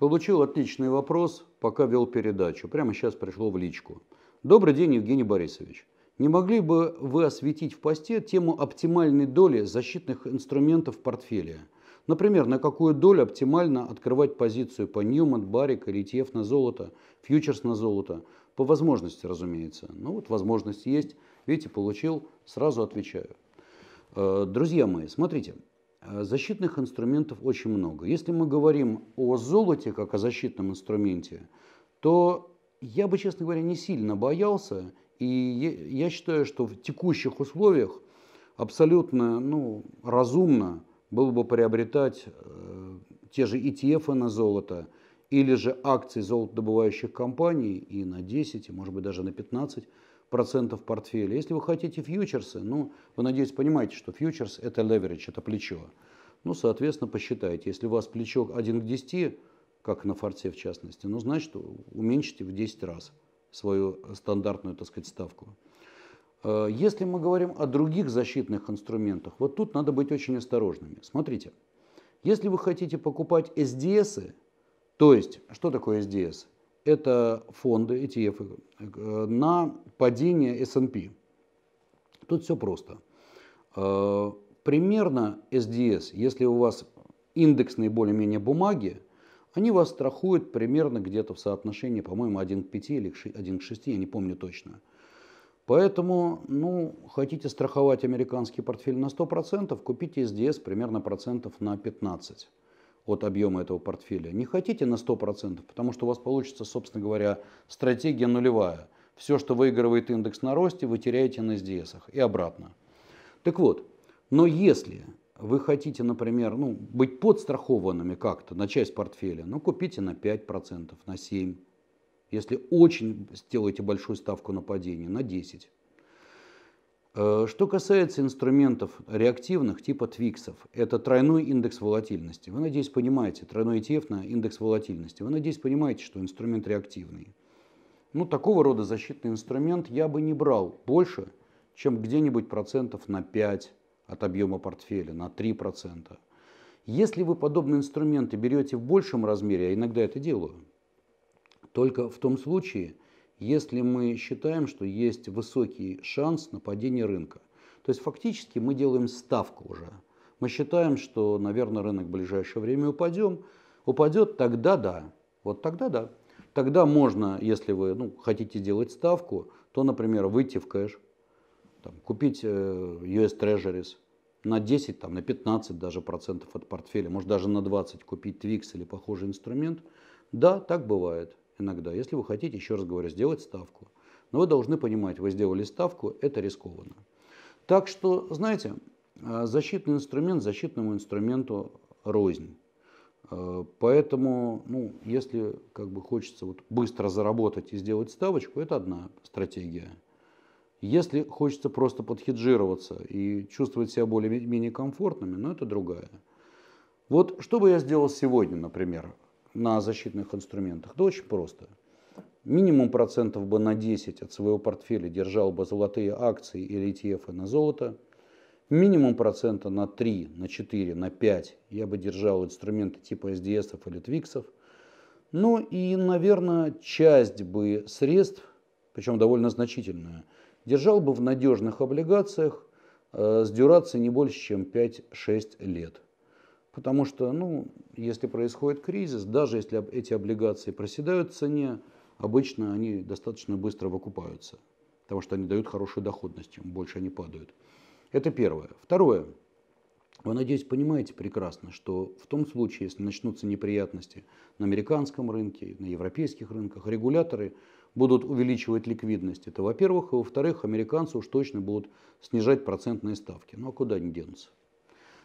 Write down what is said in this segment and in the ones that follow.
Получил отличный вопрос, пока вел передачу. Прямо сейчас пришло в личку. Добрый день, Евгений Борисович. Не могли бы вы осветить в посте тему оптимальной доли защитных инструментов в портфеле? Например, на какую долю оптимально открывать позицию по Ньюман, Барик или ETF на золото, фьючерс на золото? По возможности, разумеется. Ну вот возможность есть. Видите, получил, сразу отвечаю. Э, друзья мои, смотрите, Э, защитных инструментов очень много. Если мы говорим о золоте как о защитном инструменте, то я бы, честно говоря, не сильно боялся. И я считаю, что в текущих условиях абсолютно ну, разумно было бы приобретать э, те же ETF на золото или же акции золотодобывающих компаний и на 10, и может быть даже на 15 процентов портфеля. Если вы хотите фьючерсы, ну, вы, надеюсь, понимаете, что фьючерс – это leverage, это плечо. Ну, соответственно, посчитайте. Если у вас плечо 1 к 10, как на форте в частности, ну, значит, уменьшите в 10 раз свою стандартную, так сказать, ставку. Э, если мы говорим о других защитных инструментах, вот тут надо быть очень осторожными. Смотрите, если вы хотите покупать SDS, то есть, что такое SDS? это фонды, ETF, э, на падение S&P. Тут все просто. Э, примерно SDS, если у вас индексные более-менее бумаги, они вас страхуют примерно где-то в соотношении, по-моему, 1 к 5 или 1 к 6, я не помню точно. Поэтому, ну, хотите страховать американский портфель на 100%, купите SDS примерно процентов на 15% от объема этого портфеля. Не хотите на 100%, потому что у вас получится, собственно говоря, стратегия нулевая. Все, что выигрывает индекс на росте, вы теряете на sds и обратно. Так вот, но если вы хотите, например, ну, быть подстрахованными как-то на часть портфеля, ну, купите на 5%, на 7%. Если очень сделаете большую ставку на падение, на 10%. Э, что касается инструментов реактивных типа твиксов, это тройной индекс волатильности. Вы, надеюсь, понимаете, тройной ETF на индекс волатильности. Вы, надеюсь, понимаете, что инструмент реактивный. Ну, такого рода защитный инструмент я бы не брал больше, чем где-нибудь процентов на 5 от объема портфеля, на 3%. Если вы подобные инструменты берете в большем размере, я иногда это делаю, только в том случае – если мы считаем, что есть высокий шанс на падение рынка. То есть фактически мы делаем ставку уже. Мы считаем, что, наверное, рынок в ближайшее время упадет. Упадет, тогда да. Вот тогда да. Тогда можно, если вы ну, хотите делать ставку, то, например, выйти в кэш, там, купить э, US Treasuries на 10, там, на 15 даже процентов от портфеля, может даже на 20 купить Twix или похожий инструмент. Да, так бывает иногда, если вы хотите, еще раз говорю, сделать ставку. Но вы должны понимать, вы сделали ставку, это рискованно. Так что, знаете, э, защитный инструмент защитному инструменту рознь. Э, поэтому, ну, если как бы хочется вот быстро заработать и сделать ставочку, это одна стратегия. Если хочется просто подхеджироваться и чувствовать себя более-менее комфортными, ну, это другая. Вот что бы я сделал сегодня, например, на защитных инструментах? Да очень просто. Минимум процентов бы на 10 от своего портфеля держал бы золотые акции или ETF на золото. Минимум процента на 3, на 4, на 5 я бы держал инструменты типа SDS или твиксов. Ну и, наверное, часть бы средств, причем довольно значительная, держал бы в надежных облигациях э, с дюрацией не больше, чем 5-6 лет. Потому что, ну, если происходит кризис, даже если эти облигации проседают в цене, обычно они достаточно быстро выкупаются, потому что они дают хорошую доходность, чем больше они падают. Это первое. Второе. Вы, надеюсь, понимаете прекрасно, что в том случае, если начнутся неприятности на американском рынке, на европейских рынках, регуляторы будут увеличивать ликвидность. Это во-первых. И во-вторых, американцы уж точно будут снижать процентные ставки. Ну а куда они денутся?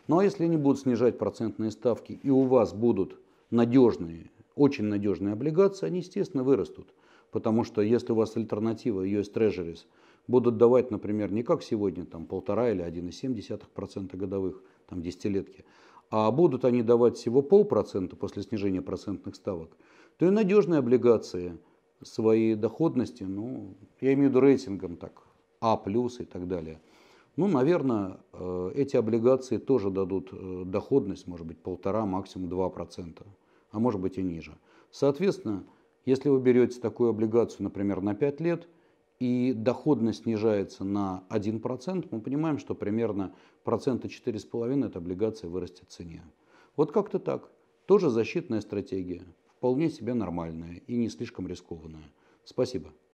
Ну а если они будут снижать процентные ставки и у вас будут надежные, очень надежные облигации, они, естественно, вырастут. Потому что если у вас альтернатива US Treasuries будут давать, например, не как сегодня, там полтора или 1,7% годовых, там десятилетки, а будут они давать всего полпроцента после снижения процентных ставок, то и надежные облигации свои доходности, ну, я имею в виду рейтингом так, А+, и так далее – ну, наверное, э, эти облигации тоже дадут э, доходность, может быть, полтора, максимум 2%, а может быть и ниже. Соответственно, если вы берете такую облигацию, например, на 5 лет, и доходность снижается на 1%, мы понимаем, что примерно процента 4,5 эта облигация вырастет в цене. Вот как-то так. Тоже защитная стратегия, вполне себе нормальная и не слишком рискованная. Спасибо.